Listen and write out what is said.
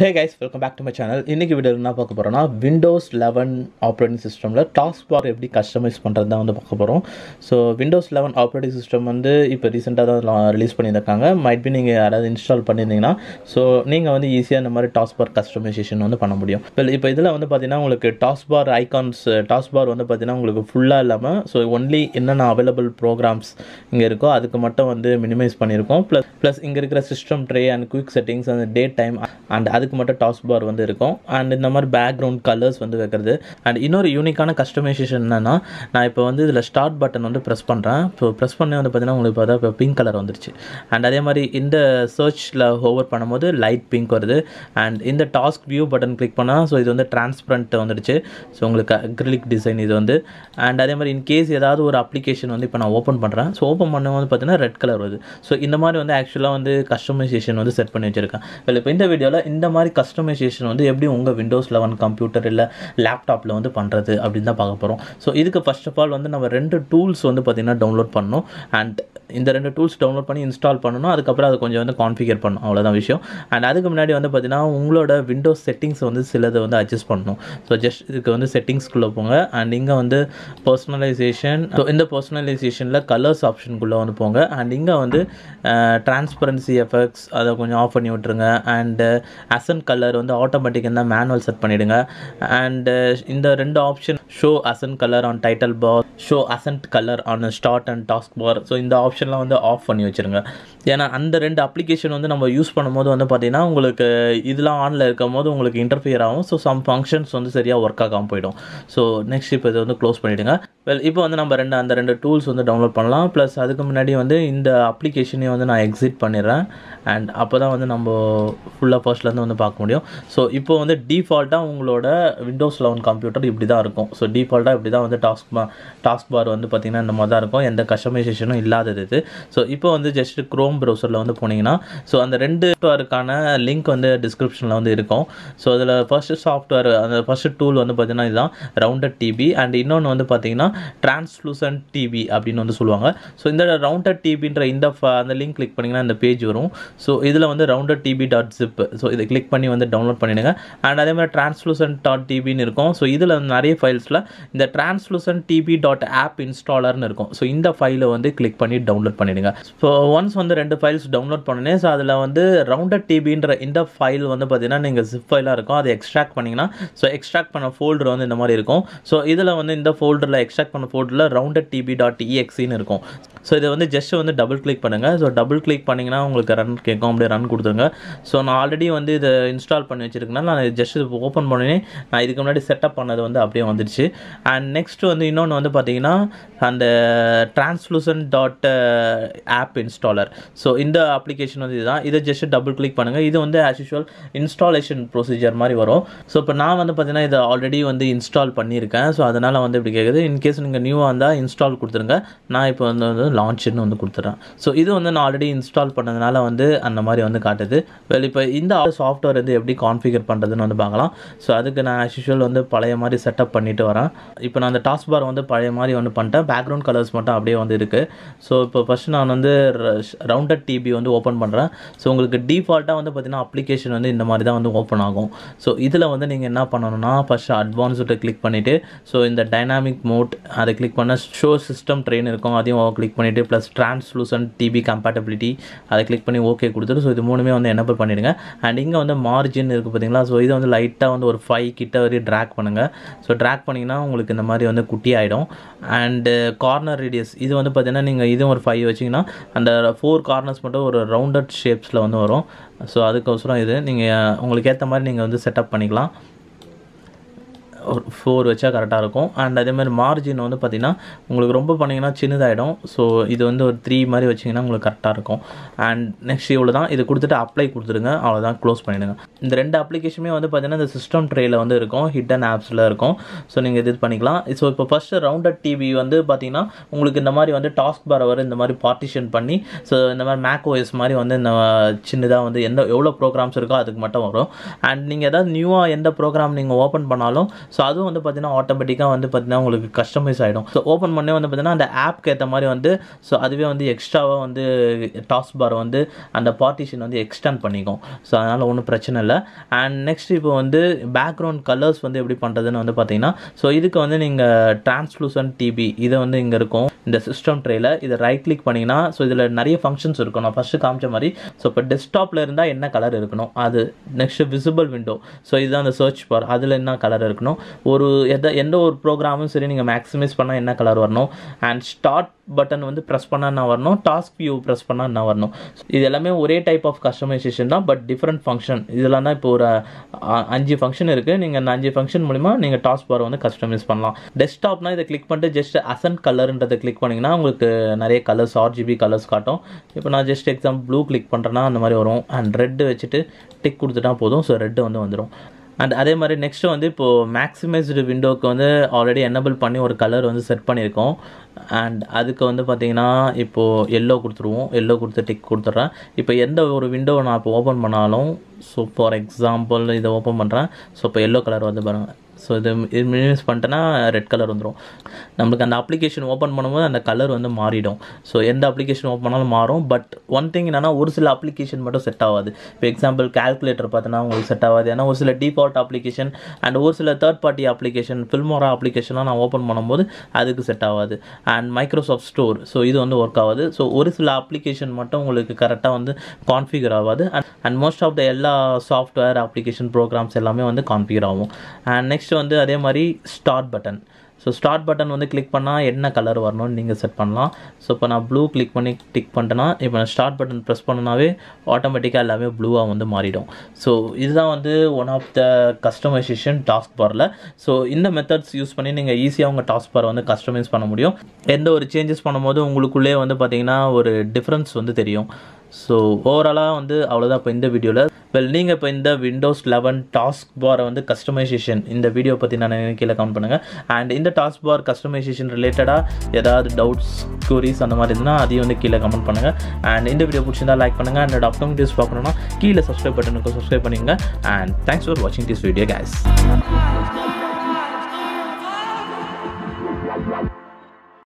hey guys welcome back to my channel இன்றைக்கி video என்ன பார்க்க போகிறோம்னா விண்டோஸ் லெவன் ஆப்ரேட்டிங் சிஸ்டமில் டாஸ்க் பார் எப்படி கஸ்டமைஸ் பண்ணுறது தான் வந்து பார்க்க போகிறோம் so Windows eleven operating system வந்து இப்போ ரீசெண்டாக தான் ரிலீஸ் பண்ணியிருக்காங்க மைட் பி நீங்கள் யாராவது இன்ஸ்டால் பண்ணியிருந்தீங்கன்னா ஸோ நீங்கள் வந்து ஈஸியாக இந்த மாதிரி டாஸ்க் பார் கஸ்டமைசேஷன் வந்து பண்ண முடியும் இப்போ இப்போ இதில் வந்து பார்த்தீங்கன்னா உங்களுக்கு task bar icons task bar வந்து பார்த்தீங்கன்னா உங்களுக்கு ஃபுல்லாக இல்லாமல் ஸோ ஒன்லி என்னென்ன அவைலபிள் ப்ரோக்ராம்ஸ் இங்கே இருக்கோ அதுக்கு மட்டும் வந்து மினிமைஸ் பண்ணியிருக்கோம் ப்ளஸ் ப்ளஸ் இங்கே இருக்கிற system tray and quick settings அந்த டே டைம் அண்ட் அதுக்கு அதுக்கு மட்டும் டாஸ் பார் வந்து இருக்கும் அண்ட் இந்த மாதிரி பேக்ரவுண்ட் கலர்ஸ் வந்து வைக்கிறது அண்ட் இன்னொரு யூனிக்கான கஸ்டமைசேஷன் என்னென்னா நான் இப்போ வந்து இதில் ஸ்டார்ட் பட்டன் வந்து ப்ரெஸ் பண்ணுறேன் இப்போ ப்ரெஸ் பண்ணி வந்து பார்த்தீங்கன்னா உங்களுக்கு பார்த்தா இப்போ பிங்க் கலர் வந்துருச்சு அண்ட் அதே மாதிரி இந்த சர்ச்சில் ஹோவர் பண்ணும்போது லைட் பிங்க் வருது அண்ட் இந்த டாஸ்க் வியூ பட்டன் கிளிக் பண்ணால் ஸோ இது வந்து டிரான்ஸ்பரண்ட் வந்துடுச்சு ஸோ உங்களுக்கு அக்ரிலிக் டிசைன் இது வந்து அண்ட் அதே மாதிரி இன்கேஸ் ஏதாவது ஒரு அப்ளிகேஷன் வந்து இப்போ நான் ஓப்பன் பண்ணுறேன் ஸோ ஓப்பன் பண்ணும்போது பார்த்தீங்கன்னா ரெட் கலர் வருது ஸோ இந்த மாதிரி வந்து ஆக்சுவலாக வந்து கஸ்டமைசேஷன் வந்து செட் பண்ணி வச்சுருக்கேன் இப்போ இந்த வீடியோவில் இந்த மாதிரி மாதிரி கஸ்டமைசேஷன் வந்து எப்படி உங்கள் விண்டோஸ் லெவன் கம்ப்யூட்டர் இல்லை லேப்டாப்பில் வந்து பண்ணுறது அப்படின்னு தான் பார்க்க போகிறோம் ஸோ இதுக்கு ஃபஸ்ட் ஆஃப் ஆல் வந்து நம்ம ரெண்டு டூல்ஸ் வந்து பார்த்திங்கன்னா டவுன்லோட் பண்ணோம் அண்ட் இந்த ரெண்டு டூல்ஸ் டவுன்லோட் பண்ணி இன்ஸ்டால் பண்ணணும் அதுக்கப்புறம் அதை கொஞ்சம் வந்து கான்ஃபிகர் பண்ணணும் அவ்வளோதான் விஷயம் அண்ட் அதுக்கு முன்னாடி வந்து பார்த்தீங்கன்னா உங்களோட விண்டோஸ் செட்டிங்ஸ் வந்து சிலதை வந்து அட்ஜஸ்ட் பண்ணணும் ஸோ ஜஸ்ட் இதுக்கு வந்து செட்டிங்ஸ்க்குள்ளே போங்க அண்ட் இங்கே வந்து பர்சனலைசேஷன் ஸோ இந்த பர்சனலைசேஷனில் கலர்ஸ் ஆப்ஷனுக்குள்ளே வந்து போங்க அண்ட் இங்கே வந்து ட்ரான்ஸ்பரன்சி எஃபெக்ட்ஸ் அதை கொஞ்சம் ஆஃப் பண்ணி விட்ருங்க அண்டு அசன் கலர் வந்து ஆட்டோமேட்டிக்காக தான் மேனுவல் செட் பண்ணிவிடுங்க அண்டு இந்த ரெண்டு option show accent colour on title bar show accent colour on start and task bar so இந்த ஆப்ஷன் ஆப்ஷன்லாம் வந்து ஆஃப் பண்ணி வச்சுருங்க ஏன்னா அந்த ரெண்டு அப்ளிகேஷன் வந்து நம்ம யூஸ் பண்ணும்போது வந்து பார்த்திங்கன்னா உங்களுக்கு இதெல்லாம் ஆனில் இருக்கும் போது உங்களுக்கு இன்டர்ஃபியர் ஆகும் ஸோ சம் ஃபங்க்ஷன்ஸ் வந்து சரியாக ஒர்க் ஆகாமல் போயிடும் ஸோ நெக்ஸ்ட் இப்போ இதை வந்து க்ளோஸ் பண்ணிவிடுங்க வெல் இப்போ வந்து நம்ம ரெண்டு அந்த ரெண்டு டூல்ஸ் வந்து டவுன்லோட் பண்ணலாம் ப்ளஸ் அதுக்கு முன்னாடி வந்து இந்த அப்ளிகேஷனையும் வந்து நான் எக்ஸிட் பண்ணிடுறேன் அண்ட் அப்போ தான் வந்து நம்ம ஃபுல்லாக ஃபர்ஸ்ட்லேருந்து வந்து பார்க்க முடியும் ஸோ இப்போ வந்து டிஃபால்ட்டாக உங்களோட விண்டோஸ் லெவன் கம்ப்யூட்டர் இப்படி தான் இருக்கும் ஸோ டிஃபால்ட்டாக இப்படி தான் வந்து டாஸ்க் பா டாஸ்க் பார் வந்து பார்த்திங்கன்னா இந்த மாதிரி தான் இருக்கும் எந்த கஸ்டமைசேஷனும் இல்லாதது இது ஸோ இப்போ வந்து ஜஸ்ட் க்ரோம் ப்ரௌசரில் வந்து போனீங்கன்னா ஸோ அந்த ரெண்டு சாஃப்ட்வேருக்கான லிங்க் வந்து டிஸ்கிரிப்ஷனில் வந்து இருக்கும் ஸோ அதில் ஃபஸ்ட்டு சாஃப்ட்வேர் அந்த ஃபஸ்ட்டு டூல் வந்து பார்த்திங்கன்னா இதுதான் ரவுண்டட் டிபி அண்ட் இன்னொன்று வந்து பார்த்திங்கன்னா டிரான்ஸ்லூசன்ட் டிவி அப்படின்னு வந்து சொல்லுவாங்க ஸோ இந்த ரவுண்டட் டிவின்ற இந்த அந்த லிங்க் கிளிக் பண்ணிங்கன்னா இந்த பேஜ் வரும் ஸோ இதில் வந்து rounded TV dot zip so இதை கிளிக் பண்ணி வந்து டவுன்லோட் பண்ணிவிடுங்க அண்ட் அதே மாதிரி டிரான்ஸ்லூசன்ட் டாட் டிவின்னு இருக்கும் ஸோ இதில் நிறைய ஃபைல்ஸில் இந்த டிரான்ஸ்லூசன்ட் டிவி டாட் ஆப் இன்ஸ்டாலர்னு இருக்கும் ஸோ இந்த ஃபைலை வந்து கிளிக் பண்ணி டவுன்லோட் பண்ணிடுங்க ஸோ ஒன்ஸ் வந்து ரெண்டு ஃபைல்ஸ் டவுன்லோட் பண்ணினேன் ஸோ அதில் வந்து ரவுண்டட் டிவின்ற இந்த ஃபைல் வந்து பார்த்தீங்கன்னா நீங்கள் ஜிப் ஃபைலாக இருக்கும் அதை எக்ஸ்ட்ராக்ட் பண்ணிங்கன்னா ஸோ எக்ஸ்ட்ராக்ட் பண்ண ஃபோல்டர் வந்து இந்த மாதிரி இருக்கும் ஸோ இதில் வந்து இந்த ஃபோல்டரில் எக்ஸ்ட்ராக்ட் செலக்ட் பண்ண ஃபோல்டரில் ரவுண்டட் டிபி டாட் இஎக்ஸின்னு இருக்கும் ஸோ இதை வந்து ஜஸ்ட் வந்து டபுள் கிளிக் பண்ணுங்கள் ஸோ டபுள் கிளிக் பண்ணிங்கன்னா உங்களுக்கு ரன் கேட்கும் அப்படியே ரன் கொடுத்துருங்க ஸோ நான் ஆல்ரெடி வந்து இதை இன்ஸ்டால் பண்ணி வச்சிருக்கேன் நான் ஜஸ்ட் ஓப்பன் பண்ணினே நான் இதுக்கு முன்னாடி செட்டப் பண்ணது வந்து அப்படியே வந்துடுச்சு அண்ட் நெக்ஸ்ட் வந்து இன்னொன்று வந்து பார்த்தீங்கன்னா அந்த translucent dot app installer so இந்த அப்ளிகேஷன் வந்து இதுதான் இதை ஜஸ்ட் டபுள் கிளிக் பண்ணுங்கள் இது வந்து ஆஸ் யூஷுவல் இன்ஸ்டாலேஷன் ப்ரொசீஜர் மாதிரி வரும் ஸோ இப்போ நான் வந்து பார்த்தீங்கன்னா இதை ஆல்ரெடி வந்து இன்ஸ்டால் பண்ணியிருக்கேன் ஸோ அதனால் வந்து இப்படி கேட்குது இன்கேஸ் அப்ளிகேஷன் நீங்கள் நியூவாக இருந்தால் இன்ஸ்டால் கொடுத்துருங்க நான் இப்போ வந்து வந்து லான்ச்னு வந்து கொடுத்துட்றேன் ஸோ இது வந்து நான் ஆல்ரெடி இன்ஸ்டால் பண்ணதுனால வந்து அந்த மாதிரி வந்து காட்டுது வெல் இப்போ இந்த சாஃப்ட்வேர் வந்து எப்படி கான்ஃபிகர் பண்ணுறதுன்னு வந்து பார்க்கலாம் ஸோ அதுக்கு நான் ஆஸ் யூஷுவல் வந்து பழைய மாதிரி செட்டப் பண்ணிட்டு வரேன் இப்போ நான் அந்த டாஸ்க் பார் வந்து பழைய மாதிரி வந்து பண்ணிட்டேன் பேக்ரவுண்ட் கலர்ஸ் மட்டும் அப்படியே வந்து இருக்குது ஸோ இப்போ ஃபஸ்ட்டு நான் வந்து ரவுண்டட் டிபி வந்து ஓப்பன் பண்ணுறேன் ஸோ உங்களுக்கு டிஃபால்ட்டாக வந்து பார்த்திங்கன்னா அப்ளிகேஷன் வந்து இந்த மாதிரி தான் வந்து ஓப்பன் ஆகும் ஸோ இதில் வந்து நீங்கள் என்ன பண்ணணும்னா ஃபஸ்ட்டு அட்வான்ஸ்டு கிளிக் பண்ணிவிட்டு ஸோ இந்த டைனாமிக் மோட் அதை கிளிக் பண்ணால் ஷோ சிஸ்டம் ட்ரெயின் இருக்கும் அதையும் ஓ கிளிக் பண்ணிவிட்டு ப்ளஸ் ட்ரான்ஸ்லூசன்ட் டிபி கம்பேட்டபிலிட்டி அதை கிளிக் பண்ணி ஓகே கொடுத்துட்டு ஸோ இது மூணுமே வந்து என்ன பண்ணிவிடுங்க அண்ட் இங்கே வந்து மார்ஜின் இருக்குது பார்த்தீங்களா ஸோ இதை வந்து லைட்டாக வந்து ஒரு ஃபைவ் கிட்ட வரையும் ட்ராக் பண்ணுங்கள் ஸோ ட்ராக் பண்ணிங்கன்னா உங்களுக்கு இந்த மாதிரி வந்து குட்டி ஆகிடும் அண்டு கார்னர் ரேடியஸ் இது வந்து பார்த்திங்கன்னா நீங்கள் இதுவும் ஒரு ஃபைவ் வச்சிங்கன்னா அந்த ஃபோர் கார்னர்ஸ் மட்டும் ஒரு ரவுண்டட் ஷேப்ஸில் வந்து வரும் ஸோ அதுக்கோசரம் இது நீங்கள் உங்களுக்கு ஏற்ற மாதிரி நீங்கள் வந்து செட்டப் பண்ணிக்கலாம் ஃபோர் வச்சா கரெக்டாக இருக்கும் அண்ட் அதேமாதிரி மார்ஜின் வந்து பார்த்திங்கன்னா உங்களுக்கு ரொம்ப பண்ணிங்கன்னா சின்னதாகிடும் ஸோ இது வந்து ஒரு த்ரீ மாதிரி வச்சிங்கன்னா உங்களுக்கு கரெக்டாக இருக்கும் அண்ட் நெக்ஸ்ட் இவ்வளோ தான் இது கொடுத்துட்டு அப்ளை கொடுத்துருங்க அவ்வளோதான் க்ளோஸ் பண்ணிவிடுங்க இந்த ரெண்டு அப்ளிகேஷனுமே வந்து பார்த்திங்கன்னா இந்த சிஸ்டம் ட்ரேயில் வந்து இருக்கும் ஹிட்டன் ஆப்ஸில் இருக்கும் ஸோ நீங்கள் இது பண்ணிக்கலாம் ஸோ இப்போ ஃபஸ்ட்டு ரவுண்டட் டிவி வந்து பார்த்திங்கன்னா உங்களுக்கு இந்த மாதிரி வந்து டாஸ்க் பார் இந்த மாதிரி பார்ட்டிஷன் பண்ணி ஸோ இந்த மாதிரி மேக்ஓஎஸ் மாதிரி வந்து இந்த சின்னதாக வந்து எந்த எவ்வளோ ப்ரோக்ராம்ஸ் இருக்கோ அதுக்கு மட்டும் வரும் அண்ட் நீங்கள் எதாவது நியூவாக எந்த ப்ரோக்ராம் நீங்கள் ஓப்பன் பண்ணாலும் ஸோ அதுவும் வந்து பார்த்தீங்கன்னா ஆட்டோமேட்டிக்காக வந்து பார்த்தீங்கன்னா உங்களுக்கு கஸ்டமைஸ் ஆகிடும் ஸோ ஓப்பன் பண்ணே வந்து பார்த்தீங்கன்னா அந்த ஆப்க்கு ஏற்ற மாதிரி வந்து ஸோ அதுவே வந்து எக்ஸ்ட்ராவாக வந்து டாஸ்க் பார் வந்து அந்த பார்ட்டிஷன் வந்து எக்ஸ்டெண்ட் பண்ணிக்கும் ஸோ அதனால் ஒன்றும் பிரச்சனை இல்லை அண்ட் நெக்ஸ்ட் இப்போ வந்து பேக்ரவுண்ட் கலர்ஸ் வந்து எப்படி பண்ணுறதுன்னு வந்து பார்த்தீங்கன்னா ஸோ இதுக்கு வந்து நீங்கள் டிரான்ஸ்லூசன் டிபி இதை வந்து இங்கே இருக்கும் இந்த சிஸ்டம் ட்ரேயில் இதை ரைட் கிளிக் பண்ணிங்கன்னா ஸோ இதில் நிறைய ஃபங்க்ஷன்ஸ் இருக்கும் நான் ஃபஸ்ட்டு காமிச்ச மாதிரி ஸோ இப்போ டெஸ்க்டாப்பில் இருந்தால் என்ன கலர் இருக்கணும் அது நெக்ஸ்ட்டு விசிபிள் விண்டோ ஸோ இதுதான் அந்த சர்ச் பார் அதில் என்ன கலர் இருக்கணும் ஒரு எதை எந்த ஒரு ப்ரோக்ராமும் சரி நீங்கள் மேக்ஸிமைஸ் பண்ணால் என்ன கலர் வரணும் அண்ட் ஸ்டார்ட் பட்டன் வந்து ப்ரெஸ் பண்ணால் என்ன வரணும் டாஸ்க் வியூ ப்ரெஸ் பண்ணால் என்ன வரணும் இது எல்லாமே ஒரே டைப் ஆஃப் கஸ்டமைசேஷன் தான் பட் டிஃப்ரெண்ட் ஃபங்க்ஷன் இதெல்லாம் தான் இப்போ ஒரு அஞ்சு ஃபங்க்ஷன் இருக்குது நீங்கள் அந்த அஞ்சு ஃபங்க்ஷன் மூலிமா நீங்கள் டாஸ்க் பார் வந்து கஸ்டமைஸ் பண்ணலாம் டெஸ்க்டாப்னால் இதை கிளிக் பண்ணிட்டு ஜஸ்ட் அசன் கலருன்றதை கிளிக் பண்ணிங்கன்னா உங்களுக்கு நிறைய கலர்ஸ் ஆர்ஜிபி கலர்ஸ் காட்டும் இப்போ நான் ஜஸ்ட் எக்ஸாம் ப்ளூ கிளிக் பண்ணுறேன்னா அந்த மாதிரி வரும் அண்ட் ரெட்டு வச்சுட்டு டிக் கொடுத்துட்டா போதும் ஸோ ரெட்டு வந்து வந்துடும் அண்ட் அதே மாதிரி நெக்ஸ்ட்டு வந்து இப்போது மேக்ஸிமைஸ்டு விண்டோவுக்கு வந்து ஆல்ரெடி என்னபிள் பண்ணி ஒரு கலர் வந்து செட் பண்ணியிருக்கோம் அண்ட் அதுக்கு வந்து பார்த்திங்கன்னா இப்போது எல்லோ கொடுத்துருவோம் எல்லோ கொடுத்து டிக் கொடுத்துட்றேன் இப்போ எந்த ஒரு விண்டோவை நான் இப்போ ஓப்பன் பண்ணாலும் ஸோ ஃபார் எக்ஸாம்பிள் இதை ஓப்பன் பண்ணுறேன் ஸோ இப்போ எல்லோ கலர் வந்து பாருங்கள் ஸோ இது இது மினிமைஸ் பண்ணிட்டேன்னா ரெட் கலர் வந்துடும் நம்மளுக்கு அந்த அப்ளிகேஷன் ஓப்பன் பண்ணும்போது அந்த கலர் வந்து மாறிடும் ஸோ எந்த அப்ளிகேஷன் ஓப்பன் பண்ணாலும் மாறும் பட் ஒன் திங் என்னென்னா ஒரு சில அப்ளிகேஷன் மட்டும் செட் ஆகாது இப்போ எக்ஸாம்பிள் கால்குலேட்டர் பார்த்தோன்னா உங்களுக்கு செட் ஆகாது ஏன்னா ஒரு சில டிஃபால்ட் அப்ளிகேஷன் அண்ட் ஒரு சில தேர்ட் பார்ட்டி அப்ளிகேஷன் ஃபில்மோரா அப்ளிகேஷனாக நான் ஓப்பன் பண்ணும்போது அதுக்கு செட் ஆகாது அண்ட் மைக்ரோசாஃப்ட் ஸ்டோர் ஸோ இது வந்து ஒர்க் ஆகாது ஸோ ஒரு சில அப்ளிகேஷன் மட்டும் உங்களுக்கு கரெக்டாக வந்து கான்ஃபிகர் ஆகாது அண்ட் மோஸ்ட் ஆஃப் த எல்லா சாஃப்ட்வேர் அப்ளிகேஷன் ப்ரோக்ராம்ஸ் எல்லாமே வந்து கான்ஃபிகர் ஆகும் அண்ட் நெக்ஸ்ட் நெக்ஸ்ட் வந்து அதே மாதிரி start button so start button வந்து கிளிக் பண்ணால் என்ன கலர் வரணும்னு நீங்கள் செட் பண்ணலாம் ஸோ இப்போ நான் ப்ளூ கிளிக் பண்ணி டிக் பண்ணிட்டேன்னா இப்போ நான் ஸ்டார்ட் பட்டன் ப்ரெஸ் பண்ணனாவே ஆட்டோமேட்டிக்காக எல்லாமே ப்ளூவாக வந்து மாறிடும் ஸோ இதுதான் வந்து one of the customization task பாரில் ஸோ இந்த மெத்தட்ஸ் யூஸ் பண்ணி நீங்கள் ஈஸியாக உங்கள் டாஸ்க் பார் வந்து கஸ்டமைஸ் பண்ண முடியும் எந்த ஒரு சேஞ்சஸ் பண்ணும்போது உங்களுக்குள்ளே வந்து பார்த்திங்கன்னா ஒரு டிஃப்ரென்ஸ் வந்து தெரியும் ஸோ ஓவராலாக வந்து அவ்வளோதான் இப்போ இந்த வீடியோவில் வெல் நீங்கள் இப்போ இந்த விண்டோஸ் லெவன் டாஸ்க் பாரை வந்து கஸ்டமைசேஷன் இந்த வீடியோ பற்றி நான் கீழே கமெண்ட் பண்ணுங்கள் அண்ட் இந்த டாஸ்க் பார் கஸ்டமைசேஷன் ரிலேட்டடாக ஏதாவது டவுட்ஸ் குரீஸ் அந்த மாதிரி இருந்தால் அதையும் வந்து கீழே கமெண்ட் பண்ணுங்கள் அண்ட் இந்த வீடியோ பிடிச்சிருந்தா லைக் பண்ணுங்கள் அண்ட் அப்கமிங் வீடியோஸ் பார்க்கணும்னா கீழே சப்ஸ்கிரைப் பட்டனுக்கு சப்ஸ்கிரைப் பண்ணிங்க அண்ட் தேங்க்ஸ் ஃபார் வாட்சிங் திஸ் வீடியோ கேஸ்